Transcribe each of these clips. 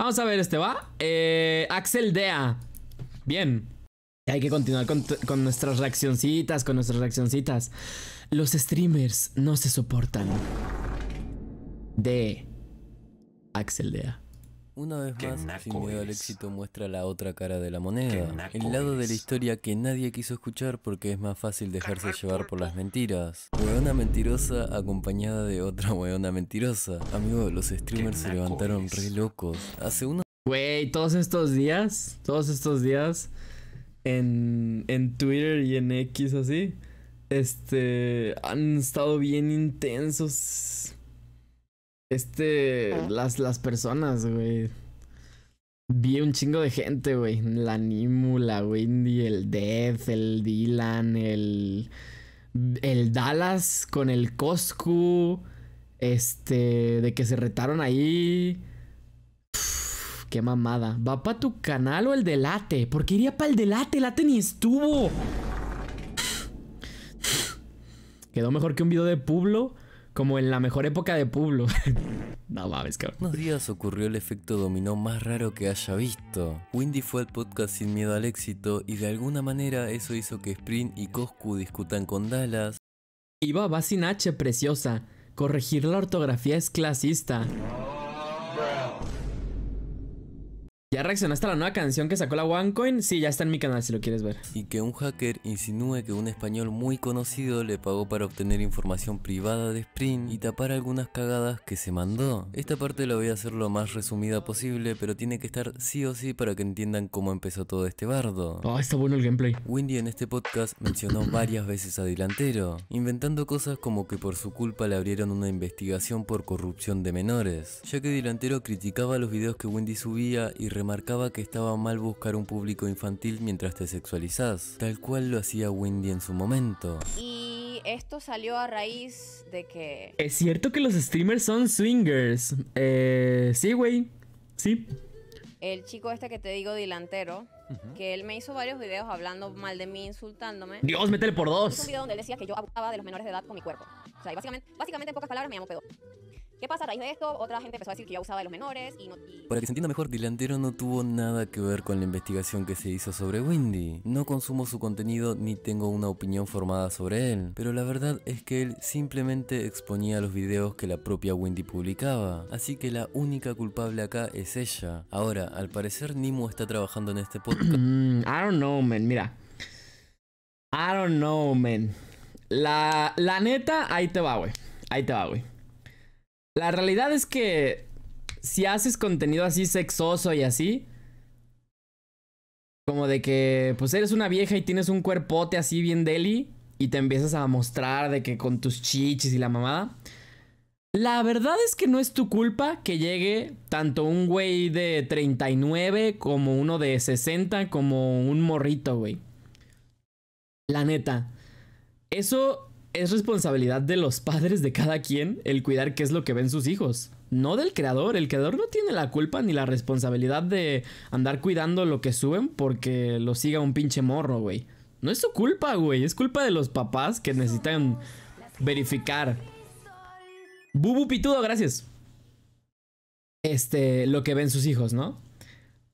Vamos a ver este, ¿va? Eh, Axel Dea. Bien. Hay que continuar con, con, nuestras reaccioncitas, con nuestras reaccioncitas. Los streamers no se soportan. De Axel Dea. Una vez más, sin miedo al éxito muestra la otra cara de la moneda, el lado de la historia que nadie quiso escuchar porque es más fácil dejarse llevar por las mentiras. Hueona mentirosa acompañada de otra hueona mentirosa. Amigo, los streamers se levantaron re locos. Hace unos... Güey, todos estos días, todos estos días, en, en Twitter y en X así, este, han estado bien intensos este, las, las personas, güey. Vi un chingo de gente, güey. La Nimu, la Windy, el Death, el Dylan, el. El Dallas con el Coscu. Este. De que se retaron ahí. qué mamada. ¿Va para tu canal o el de late? ¿Por qué iría para el de late? Late ni estuvo. Quedó mejor que un video de Publo. Como en la mejor época de Pueblo. no mames, cabrón. Unos días ocurrió el efecto dominó más raro que haya visto. Windy fue al podcast sin miedo al éxito y de alguna manera eso hizo que Sprint y Coscu discutan con Dallas. Iba va sin H, preciosa. Corregir la ortografía es clasista. ¿Ya reaccionaste a la nueva canción que sacó la OneCoin? Sí, ya está en mi canal si lo quieres ver. Y que un hacker insinúe que un español muy conocido le pagó para obtener información privada de Sprint y tapar algunas cagadas que se mandó. Esta parte la voy a hacer lo más resumida posible, pero tiene que estar sí o sí para que entiendan cómo empezó todo este bardo. Ah, oh, está bueno el gameplay. Windy en este podcast mencionó varias veces a Dilantero, inventando cosas como que por su culpa le abrieron una investigación por corrupción de menores, ya que Dilantero criticaba los videos que Wendy subía y remarcaba que estaba mal buscar un público infantil mientras te sexualizás, tal cual lo hacía Wendy en su momento. Y esto salió a raíz de que... Es cierto que los streamers son swingers. Eh, sí, güey. Sí. El chico este que te digo, delantero que él me hizo varios videos hablando mal de mí, insultándome. Dios, métele por dos. un video donde él decía que yo abusaba de los menores de edad con mi cuerpo. O sea, básicamente, básicamente en pocas palabras me llamo pedo. ¿Qué pasa a raíz de esto? Otra gente empezó a decir que yo usaba de los menores y, no, Para que se entienda mejor, Dilantero no tuvo nada que ver con la investigación que se hizo sobre Wendy. No consumo su contenido ni tengo una opinión formada sobre él, pero la verdad es que él simplemente exponía los videos que la propia Windy publicaba, así que la única culpable acá es ella. Ahora, al parecer Nimo está trabajando en este podcast. I don't know, man, mira. I don't know, man. La, la neta, ahí te va, güey. Ahí te va, güey. La realidad es que si haces contenido así sexoso y así, como de que pues eres una vieja y tienes un cuerpote así bien deli y te empiezas a mostrar de que con tus chichis y la mamada. La verdad es que no es tu culpa que llegue tanto un güey de 39 como uno de 60 como un morrito, güey. La neta. Eso es responsabilidad de los padres de cada quien el cuidar qué es lo que ven sus hijos. No del creador. El creador no tiene la culpa ni la responsabilidad de andar cuidando lo que suben porque lo siga un pinche morro, güey. No es su culpa, güey. Es culpa de los papás que necesitan verificar. Bubu Pitudo, gracias. Este, lo que ven sus hijos, ¿no?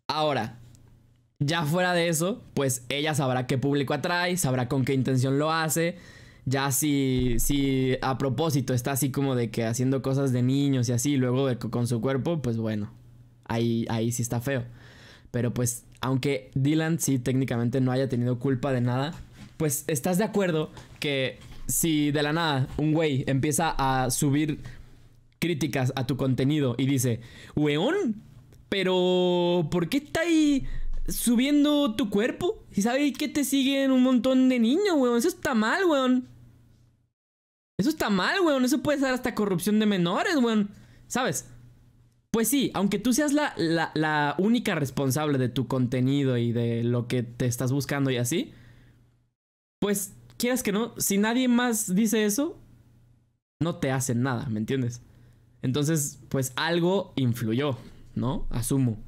Ahora, ya fuera de eso, pues ella sabrá qué público atrae, sabrá con qué intención lo hace ya si, si a propósito está así como de que haciendo cosas de niños y así, luego de, con su cuerpo, pues bueno, ahí, ahí sí está feo. Pero pues, aunque Dylan sí técnicamente no haya tenido culpa de nada, pues estás de acuerdo que si de la nada un güey empieza a subir críticas a tu contenido y dice, weón, pero ¿por qué está ahí subiendo tu cuerpo? Si sabes que te siguen un montón de niños, weón? Eso está mal, weón. Eso está mal, weón. Eso puede ser hasta corrupción de menores, weón. ¿Sabes? Pues sí, aunque tú seas la, la, la, única responsable de tu contenido y de lo que te estás buscando y así, pues quieras que no, si nadie más dice eso, no te hacen nada, ¿me entiendes? Entonces, pues algo influyó, ¿no? Asumo.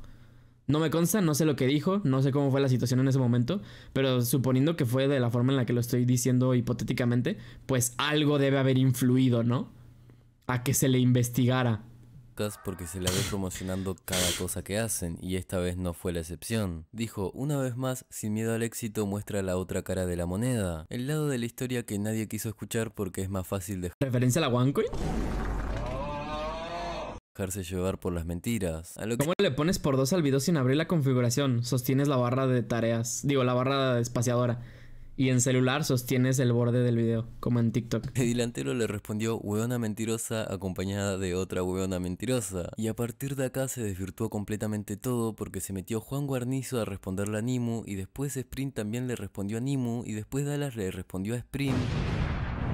No me consta, no sé lo que dijo, no sé cómo fue la situación en ese momento, pero suponiendo que fue de la forma en la que lo estoy diciendo hipotéticamente, pues algo debe haber influido, ¿no? A que se le investigara. Porque se la ve promocionando cada cosa que hacen, y esta vez no fue la excepción. Dijo, una vez más, sin miedo al éxito muestra la otra cara de la moneda, el lado de la historia que nadie quiso escuchar porque es más fácil de... ¿Referencia a la OneCoin? dejarse llevar por las mentiras. ¿Cómo le pones por dos al video sin abrir la configuración? Sostienes la barra de tareas, digo, la barra de espaciadora. Y en celular sostienes el borde del video, como en TikTok. El delantero le respondió hueona mentirosa acompañada de otra hueona mentirosa. Y a partir de acá se desvirtuó completamente todo porque se metió Juan Guarnizo a responderle a Nimu y después Sprint también le respondió a Nimu y después Dallas le respondió a Sprint.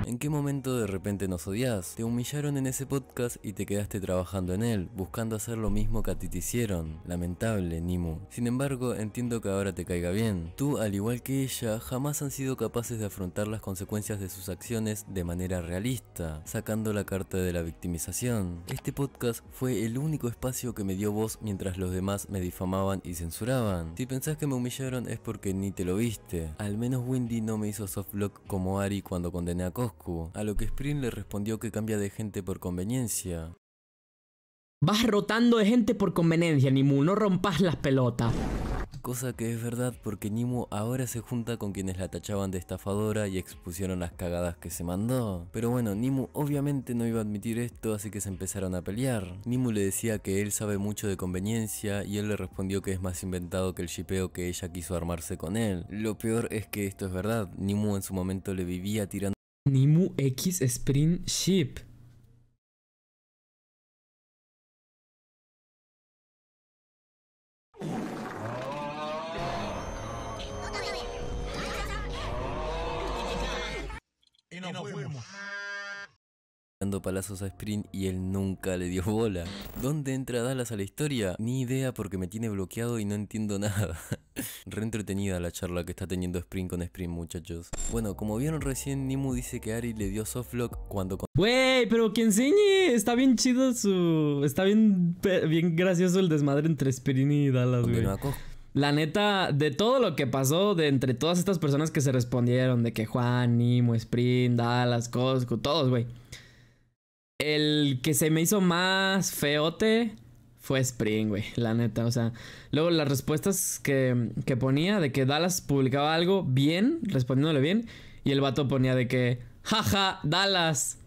¿En qué momento de repente nos odias? Te humillaron en ese podcast y te quedaste trabajando en él, buscando hacer lo mismo que a ti te hicieron. Lamentable, Nimu. Sin embargo, entiendo que ahora te caiga bien. Tú, al igual que ella, jamás han sido capaces de afrontar las consecuencias de sus acciones de manera realista, sacando la carta de la victimización. Este podcast fue el único espacio que me dio voz mientras los demás me difamaban y censuraban. Si pensás que me humillaron es porque ni te lo viste. Al menos Wendy no me hizo softlock como Ari cuando condené a Cosco a lo que Spring le respondió que cambia de gente por conveniencia. Vas rotando de gente por conveniencia, Nimu, no rompas las pelotas. Cosa que es verdad porque Nimu ahora se junta con quienes la tachaban de estafadora y expusieron las cagadas que se mandó. Pero bueno, Nimu obviamente no iba a admitir esto, así que se empezaron a pelear. Nimu le decía que él sabe mucho de conveniencia y él le respondió que es más inventado que el shipeo que ella quiso armarse con él. Lo peor es que esto es verdad, Nimu en su momento le vivía tirando Nimu X Spring Ship. dando palazos a Sprint y él nunca le dio bola. ¿Dónde entra Dallas a la historia? Ni idea porque me tiene bloqueado y no entiendo nada. Re entretenida la charla que está teniendo Sprint con Sprint muchachos. Bueno, como vieron recién, Nimu dice que Ari le dio softlock cuando... Wey, pero que enseñe, está bien chido su... Está bien, bien gracioso el desmadre entre Sprint y Dallas, güey. La neta, de todo lo que pasó, de entre todas estas personas que se respondieron, de que Juan, Nimo, Sprint, Dallas, Cosco, todos, güey. El que se me hizo más feote fue Spring, güey, la neta. O sea, luego las respuestas que, ponía de que Dallas publicaba algo bien, respondiéndole bien, y el vato ponía de que, jaja, Dallas.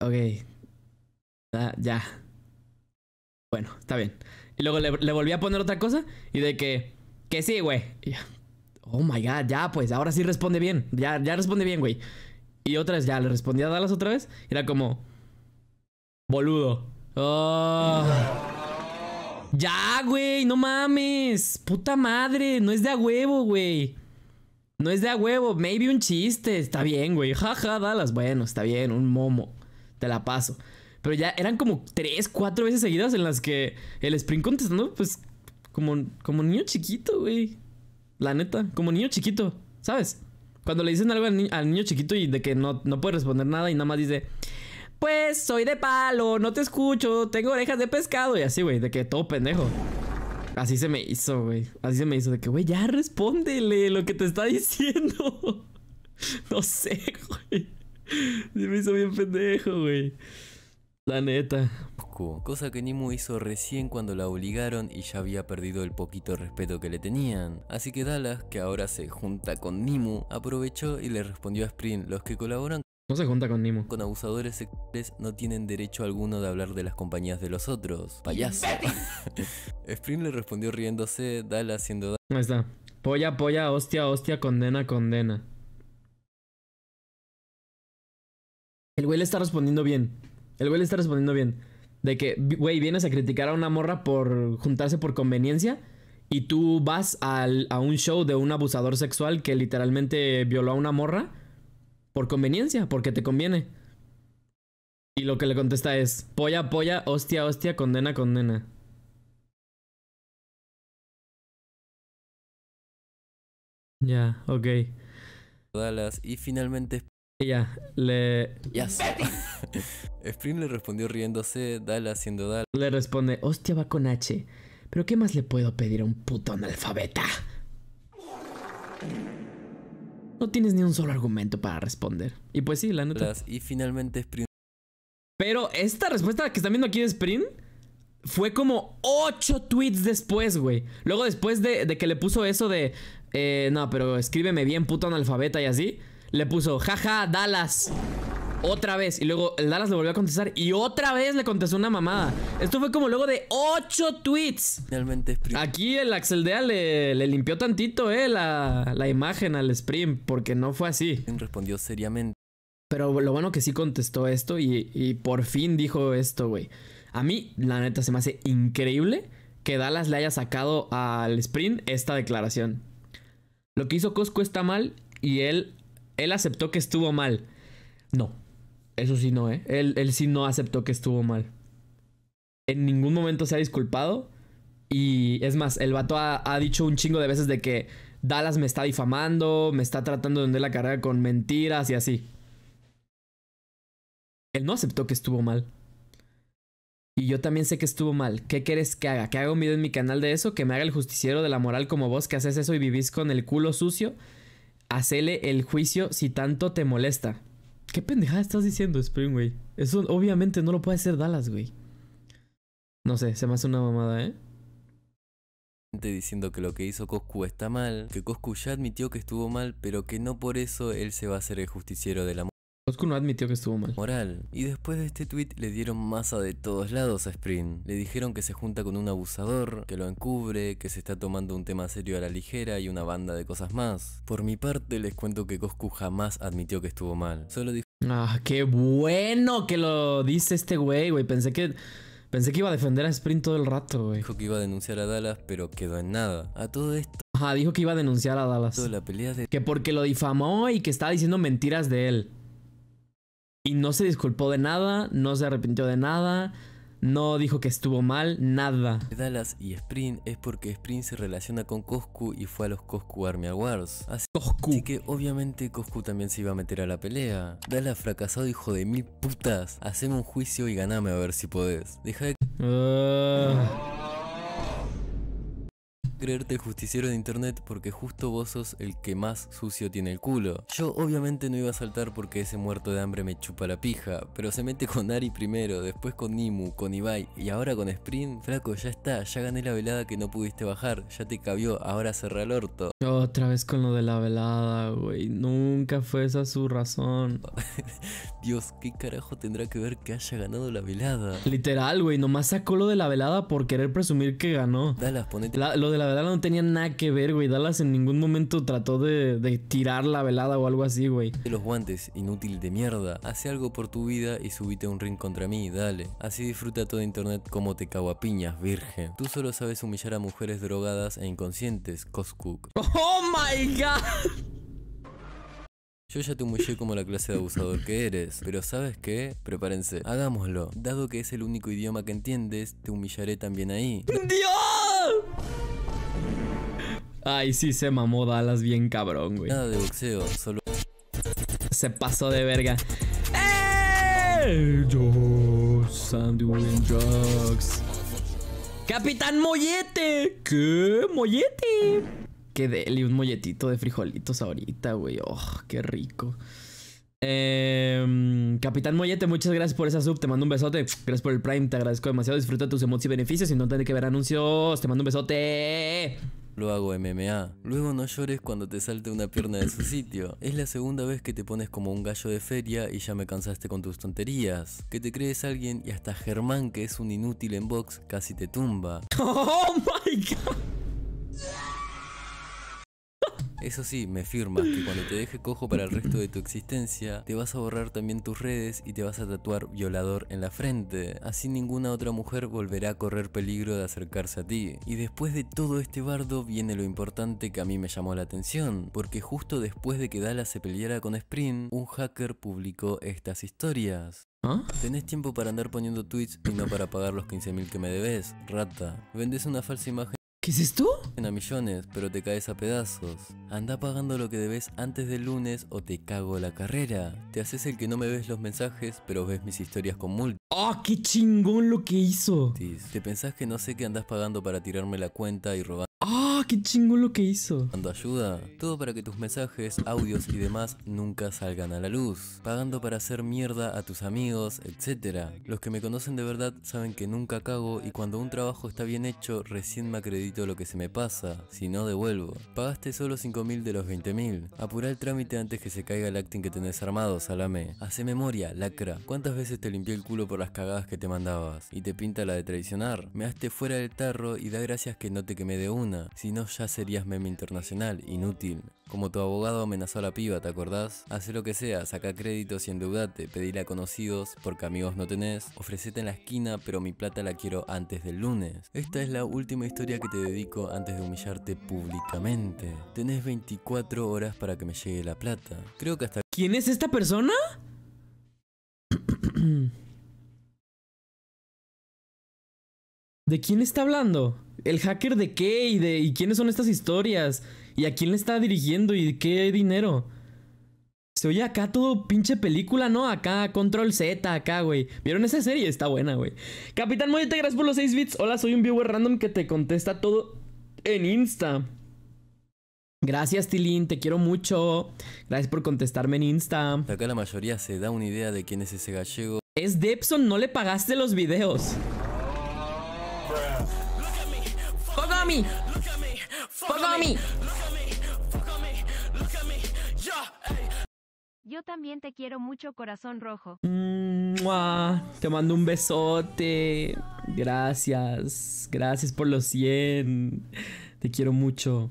Ok. Ah, ya. Bueno, está bien. Y luego le, volví a poner otra cosa y de que, que sí, güey. Oh my god, ya, pues, ahora sí responde bien. Ya, ya responde bien, güey. Y otra vez ya le respondía a Dallas otra vez. Era como. Boludo. Oh. Ya, güey, no mames. Puta madre, no es de a huevo, güey. No es de a huevo, maybe un chiste. Está bien, güey. Jaja, Dallas. Bueno, está bien, un momo. Te la paso. Pero ya eran como tres, cuatro veces seguidas en las que el sprint contestando, pues, como, como niño chiquito, güey. La neta, como niño chiquito, ¿sabes? Cuando le dicen algo al, niño chiquito y de que no, no puede responder nada y nada más dice, pues soy de palo, no te escucho, tengo orejas de pescado y así, güey, de que todo pendejo. Así se me hizo, güey. Así se me hizo de que, güey, ya respóndele lo que te está diciendo. no sé, güey. Se me hizo bien pendejo, güey. La neta. Cosa que Nimu hizo recién cuando la obligaron y ya había perdido el poquito respeto que le tenían. Así que Dallas, que ahora se junta con Nimu, aprovechó y le respondió a Sprint, los que colaboran no se junta con Nimu. Con abusadores sexuales no tienen derecho alguno de hablar de las compañías de los otros. Payaso. Spring le respondió riéndose, Dallas haciendo... Ahí está. Polla, polla, hostia, hostia, condena, condena. El güey le está respondiendo bien. El güey le está respondiendo bien. De que, güey, vienes a criticar a una morra por juntarse por conveniencia y tú vas a un show de un abusador sexual que literalmente violó a una morra por conveniencia, porque te conviene. Y lo que le contesta es, polla, polla, hostia, hostia, condena, condena. Ya, ok. Y finalmente ya, le. Yes. Spring le respondió riéndose, Dale haciendo Dale Le responde, hostia va con H. Pero ¿qué más le puedo pedir a un puto analfabeta? No tienes ni un solo argumento para responder. Y pues sí, la nota Y finalmente Sprint. Pero esta respuesta que están viendo aquí de Sprint fue como 8 tweets después, güey. Luego después de, que le puso eso de... Eh, no, pero escríbeme bien, puto analfabeta y así le puso, jaja, Dallas. Otra vez. Y luego el Dallas le volvió a contestar. Y otra vez le contestó una mamada. Esto fue como luego de ocho tweets. Realmente, Aquí el Axeldea le, le limpió tantito, eh, la, imagen al sprint Porque no fue así. Respondió seriamente. Pero lo bueno que sí contestó esto y, y por fin dijo esto, güey. A mí, la neta, se me hace increíble que Dallas le haya sacado al Sprint esta declaración. Lo que hizo Cosco está mal y él él aceptó que estuvo mal. No, eso sí no, ¿eh? Él, él sí no aceptó que estuvo mal. En ningún momento se ha disculpado. Y es más, el vato ha, dicho un chingo de veces de que Dallas me está difamando, me está tratando de hundir la carrera con mentiras y así. Él no aceptó que estuvo mal. Y yo también sé que estuvo mal. ¿Qué quieres que haga? ¿Que haga un video en mi canal de eso? ¿Que me haga el justiciero de la moral como vos que haces eso y vivís con el culo sucio? hacele el juicio si tanto te molesta. ¿Qué pendejada estás diciendo, Spring, Eso obviamente no lo puede hacer Dallas, güey. No sé, se me hace una mamada, ¿eh? diciendo que lo que hizo Coscu está mal, que Coscu ya admitió que estuvo mal, pero que no por eso él se va a hacer el justiciero de la Coscu no admitió que estuvo mal. Moral. Y después de este tweet le dieron masa de todos lados a Sprint Le dijeron que se junta con un abusador, que lo encubre, que se está tomando un tema serio a la ligera y una banda de cosas más. Por mi parte les cuento que Coscu jamás admitió que estuvo mal. Solo dijo... Ah, qué bueno que lo dice este güey, güey. Pensé que... Pensé que iba a defender a Sprint todo el rato, güey. Dijo que iba a denunciar a Dallas, pero quedó en nada. A todo esto. Ajá, dijo que iba a denunciar a Dallas. la pelea de... Que porque lo difamó y que estaba diciendo mentiras de él. Y no se disculpó de nada, no se arrepintió de nada, no dijo que estuvo mal, nada. Dallas y Sprint es porque Sprint se relaciona con Coscu y fue a los Coscu Army Awards. Así, que obviamente Coscu también se iba a meter a la pelea. Dallas fracasado hijo de mil putas. Haceme un juicio y ganame a ver si podés. Deja de... Ah creerte el justiciero de internet porque justo vos sos el que más sucio tiene el culo. Yo obviamente no iba a saltar porque ese muerto de hambre me chupa la pija, pero se mete con Ari primero, después con Nimu, con Ibai y ahora con Sprint. Flaco, ya está, ya gané la velada que no pudiste bajar, ya te cabió, ahora cerra el orto. Otra vez con lo de la velada, güey, nunca fue esa su razón. Dios, ¿qué carajo tendrá que ver que haya ganado la velada? Literal, güey, nomás sacó lo de la velada por querer presumir que ganó. Dalas, ponete... lo de la no tenía nada que ver, güey. Dallas en ningún momento trató de, tirar la velada o algo así, güey. De los guantes, inútil de mierda. Hace algo por tu vida y subite un ring contra mí, dale. Así disfruta todo internet como te caguapiñas, virgen. Tú solo sabes humillar a mujeres drogadas e inconscientes, Coscook. ¡Oh, my God! Yo ya te humillé como la clase de abusador que eres, pero ¿sabes qué? Prepárense, hagámoslo. Dado que es el único idioma que entiendes, te humillaré también ahí. ¡Dios! Ay, sí se mamó Dallas bien cabrón, güey. Nada de boxeo, solo... Se pasó de verga. ¡Ey! ¡Eh! Yo, Sandy doing drugs. ¡Capitán Mollete! ¿Qué? ¡Mollete! Qué deli, un molletito de frijolitos ahorita, güey. ¡Oh, qué rico! Em, Capitán Mollete, muchas gracias por esa sub. Te mando un besote. Gracias por el Prime. Te agradezco demasiado. Disfruta tus emotes y beneficios. Y no tiene que ver anuncios. Te mando un besote. Lo hago MMA. Luego no llores cuando te salte una pierna de su sitio. Es la segunda vez que te pones como un gallo de feria y ya me cansaste con tus tonterías. Que te crees alguien y hasta Germán, que es un inútil en box, casi te tumba. Oh my god. Eso sí, me firmas que cuando te deje cojo para el resto de tu existencia, te vas a borrar también tus redes y te vas a tatuar violador en la frente. Así ninguna otra mujer volverá a correr peligro de acercarse a ti. Y después de todo este bardo viene lo importante que a mí me llamó la atención, porque justo después de que Dallas se peleara con Sprint, un hacker publicó estas historias. ¿Ah? Tenés tiempo para andar poniendo tweets y no para pagar los 15.000 que me debes, rata. ¿Vendés una falsa imagen ¿Qué es esto? A millones, pero te caes a pedazos. Anda pagando lo que debes antes del lunes o te cago la carrera. Te haces el que no me ves los mensajes, pero ves mis historias con multa. ¡Ah, qué chingón lo que hizo! Te pensás que no sé qué andás pagando para tirarme la cuenta y robar. ¡Ah, qué chingón lo que hizo! Dando ayuda, todo para que tus mensajes, audios y demás nunca salgan a la luz. Pagando para hacer mierda a tus amigos, etc. Los que me conocen de verdad saben que nunca cago y cuando un trabajo está bien hecho, recién me acredito lo que se me pasa, si no devuelvo. Pagaste solo 5.000 de los 20.000. apura el trámite antes que se caiga el acting que tenés armado, Salame. Hace memoria, lacra. ¿Cuántas veces te limpié el culo por las cagadas que te mandabas? Y te pinta la de traicionar. Me haste fuera del tarro y da gracias que no te quemé de una, si no ya serías meme internacional, inútil. Como tu abogado amenazó a la piba, ¿te acordás? Haz lo que sea, saca créditos y endeudate, pedile a conocidos porque amigos no tenés, ofrecete en la esquina pero mi plata la quiero antes del lunes. Esta es la última historia que te dedico antes de humillarte públicamente. Tenés 24 horas para que me llegue la plata. Creo que hasta... ¿Quién es esta persona? ¿De quién está hablando? ¿El hacker de qué? ¿Y, de, ¿y quiénes son estas historias? ¿Y a quién le está dirigiendo y qué dinero? Se oye acá todo pinche película, ¿no? Acá, Control Z, acá, güey. ¿Vieron esa serie? Está buena, güey. Capitán Moyete, gracias por los 6 bits. Hola, soy un viewer random que te contesta todo en Insta. Gracias, Tilín, te quiero mucho. Gracias por contestarme en Insta. Acá la mayoría se da una idea de quién es ese gallego. Es Depson, no le pagaste los videos. Fuck on me. Fuck on me. Yo también te quiero mucho, corazón rojo. Mm, te mando un besote. Gracias. Gracias por los 100. Te quiero mucho.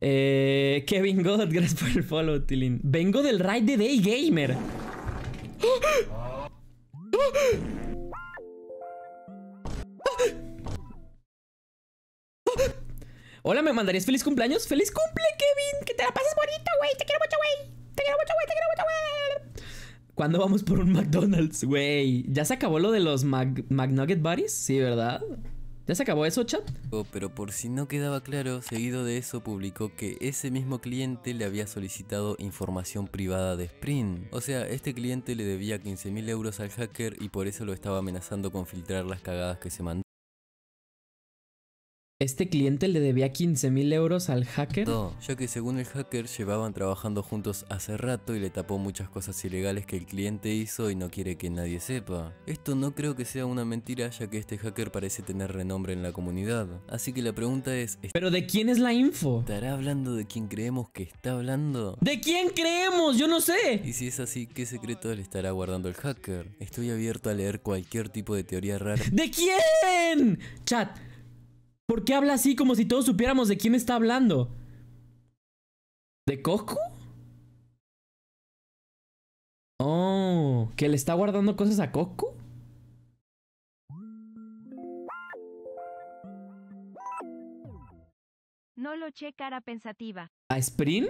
Eh, Kevin God, gracias por el follow, Tilin. Vengo del Ride de Day Gamer. Hola, ¿me mandarías feliz cumpleaños? ¡Feliz cumple, Kevin! ¡Que te la pases bonito, güey! ¡Te quiero mucho, güey! Cuando güey, ¿Cuándo vamos por un McDonald's, güey? ¿Ya se acabó lo de los McNugget Buddies? Sí, ¿verdad? ¿Ya se acabó eso, chat? Oh, pero por si no quedaba claro, seguido de eso publicó que ese mismo cliente le había solicitado información privada de Sprint. O sea, este cliente le debía 15.000 euros al hacker y por eso lo estaba amenazando con filtrar las cagadas que se mandó. Este cliente le debía 15.000 euros al hacker. No, ya que según el hacker llevaban trabajando juntos hace rato y le tapó muchas cosas ilegales que el cliente hizo y no quiere que nadie sepa. Esto no creo que sea una mentira ya que este hacker parece tener renombre en la comunidad. Así que la pregunta es... ¿Pero de quién es la info? ¿Estará hablando de quién creemos que está hablando? ¿De quién creemos? Yo no sé. Y si es así, ¿qué secreto le estará guardando el hacker? Estoy abierto a leer cualquier tipo de teoría rara. ¿De quién? Chat, ¿Por qué habla así como si todos supiéramos de quién está hablando? ¿De Coco? Oh, ¿que le está guardando cosas a Coco? No lo che cara pensativa. ¿A Spring?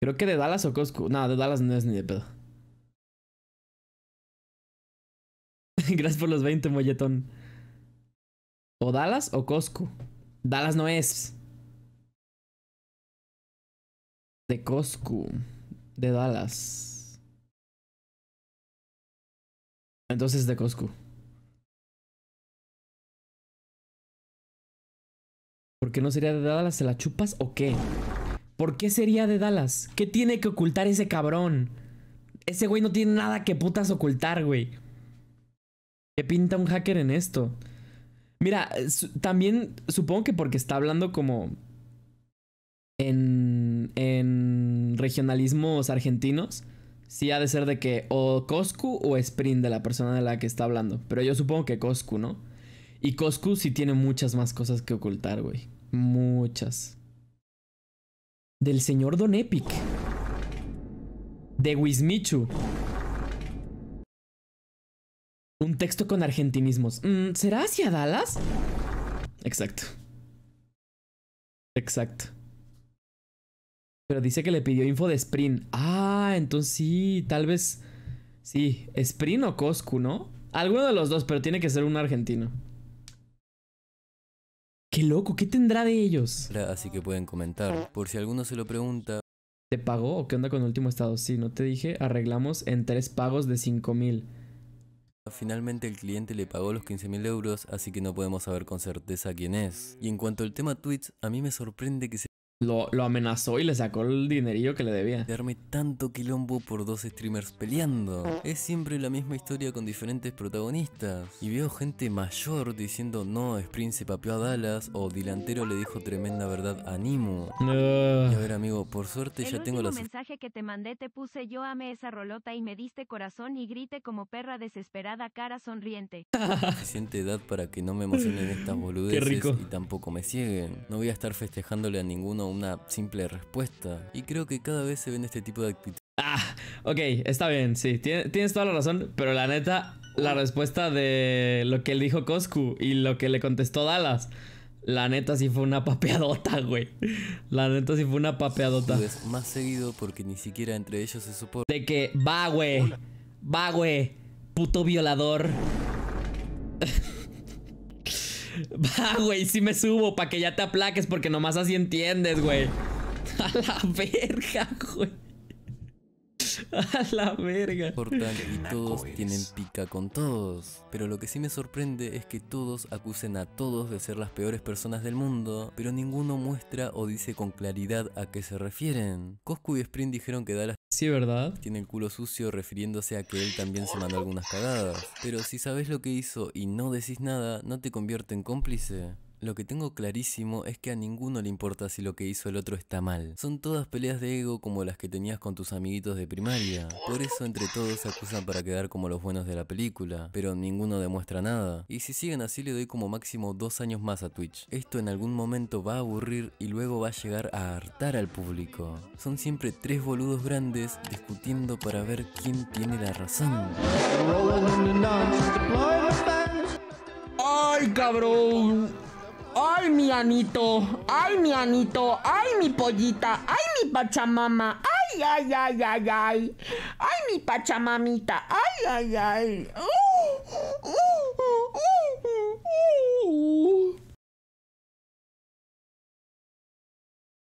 Creo que de Dallas o Coco. No, de Dallas no es ni de pedo. Gracias por los 20, molletón. ¿O Dallas o Costco? Dallas no es. De Costco. De Dallas. Entonces de Costco. ¿Por qué no sería de Dallas? ¿Se la chupas o qué? ¿Por qué sería de Dallas? ¿Qué tiene que ocultar ese cabrón? Ese güey no tiene nada que putas ocultar, güey. ¿Qué pinta un hacker en esto? Mira, también supongo que porque está hablando como en, en regionalismos argentinos, sí ha de ser de que o Coscu o Sprint de la persona de la que está hablando. Pero yo supongo que Coscu, ¿no? Y Coscu sí tiene muchas más cosas que ocultar, güey. Muchas. Del señor Don Epic. De Wismichu. Un texto con argentinismos. Mm, ¿Será hacia Dallas? Exacto. Exacto. Pero dice que le pidió info de Sprint. Ah, entonces sí, tal vez. Sí, Sprint o Coscu, ¿no? Alguno de los dos, pero tiene que ser un argentino. Qué loco, ¿qué tendrá de ellos? Así que pueden comentar. Por si alguno se lo pregunta. ¿Te pagó o qué onda con el último estado? Sí, no te dije, arreglamos en tres pagos de 5000. mil finalmente el cliente le pagó los 15.000 euros, así que no podemos saber con certeza quién es. Y en cuanto al tema tweets, a mí me sorprende que se lo, amenazó y le sacó el dinerillo que le debía. Darme tanto quilombo por dos streamers peleando. Es siempre la misma historia con diferentes protagonistas. Y veo gente mayor diciendo no, es se papeó a Dallas o Dilantero le dijo tremenda verdad a Nimo. Y a ver amigo, por suerte ya tengo los... El mensaje que te mandé te puse yo amé esa rolota y me diste corazón y grite como perra desesperada cara sonriente. Suficiente edad para que no me emocionen estas boludeces rico. y tampoco me cieguen. No voy a estar festejándole a ninguno una simple respuesta. Y creo que cada vez se ven este tipo de actitudes. Ah, ok, está bien, sí, tienes, toda la razón, pero la neta, la respuesta de lo que él dijo Coscu y lo que le contestó Dallas. La neta sí fue una papeadota, güey. La neta sí fue una papeadota. más seguido porque ni siquiera entre ellos se supone De que va, güey. Va, güey. Puto violador. Va, güey, sí me subo para que ya te aplaques porque nomás así entiendes, güey. A la verga, güey. A la verga. Por todos tienen pica con todos. Pero lo que sí me sorprende es que todos acusen a todos de ser las peores personas del mundo, pero ninguno muestra o dice con claridad a qué se refieren. Coscu y Sprint dijeron que Dallas Sí, ¿verdad? Tiene el culo sucio refiriéndose a que él también se mandó algunas cagadas. Pero si sabes lo que hizo y no decís nada, no te convierte en cómplice. Lo que tengo clarísimo es que a ninguno le importa si lo que hizo el otro está mal. Son todas peleas de ego como las que tenías con tus amiguitos de primaria. Por eso entre todos se acusan para quedar como los buenos de la película, pero ninguno demuestra nada. Y si siguen así le doy como máximo dos años más a Twitch. Esto en algún momento va a aburrir y luego va a llegar a hartar al público. Son siempre tres boludos grandes discutiendo para ver quién tiene la razón. ¡Ay, cabrón! Ay, mi anito. Ay, mi anito. Ay, mi pollita. Ay, mi pachamama. Ay, ay, ay, ay, ay. Ay, mi pachamamita. Ay, ay, ay. Uh, uh, uh,